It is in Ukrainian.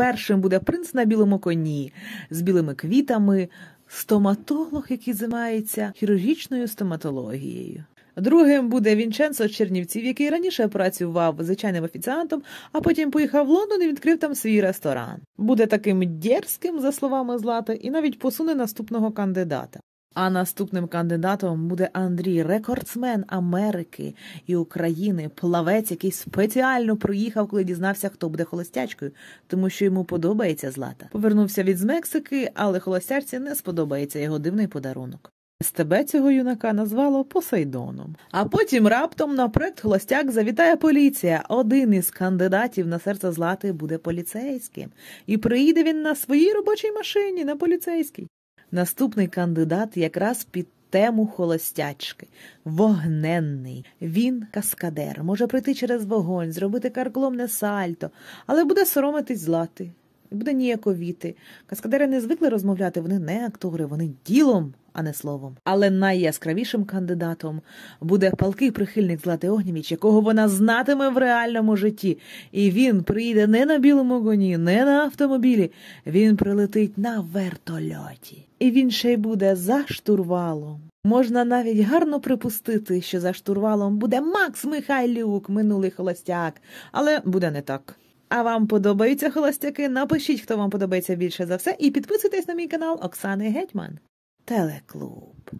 Першим буде принц на білому коні з білими квітами, стоматолог, який займається хірургічною стоматологією. Другим буде Вінченцо Чернівців, який раніше працював звичайним офіціантом, а потім поїхав в Лондон і відкрив там свій ресторан. Буде таким дерзким, за словами Злати, і навіть посуне наступного кандидата. А наступним кандидатом буде Андрій, рекордсмен Америки і України, плавець, який спеціально проїхав, коли дізнався, хто буде холостячкою, тому що йому подобається злата. Повернувся від з Мексики, але холостячці не сподобається його дивний подарунок. тебе цього юнака назвало Посейдоном. А потім раптом на проект Холостяк завітає поліція. Один із кандидатів на серце злати буде поліцейським, і приїде він на своїй робочій машині на поліцейській. Наступний кандидат якраз під тему холостячки, вогненний. Він каскадер, може прийти через вогонь, зробити каркломне сальто, але буде соромитись злати і буде ніяковіти. Каскадери не звикли розмовляти, вони не актори, вони ділом, а не словом. Але найяскравішим кандидатом буде палкий прихильник Злати Огнєвіч, якого вона знатиме в реальному житті. І він приїде не на білому коні, не на автомобілі. Він прилетить на вертольоті. І він ще й буде за штурвалом. Можна навіть гарно припустити, що за штурвалом буде Макс Михайлюк, минулий холостяк, але буде не так. А вам подобаються холостяки? Напишіть, хто вам подобається більше за все, і підписуйтесь на мій канал Оксани Гетьман. Телеклуб.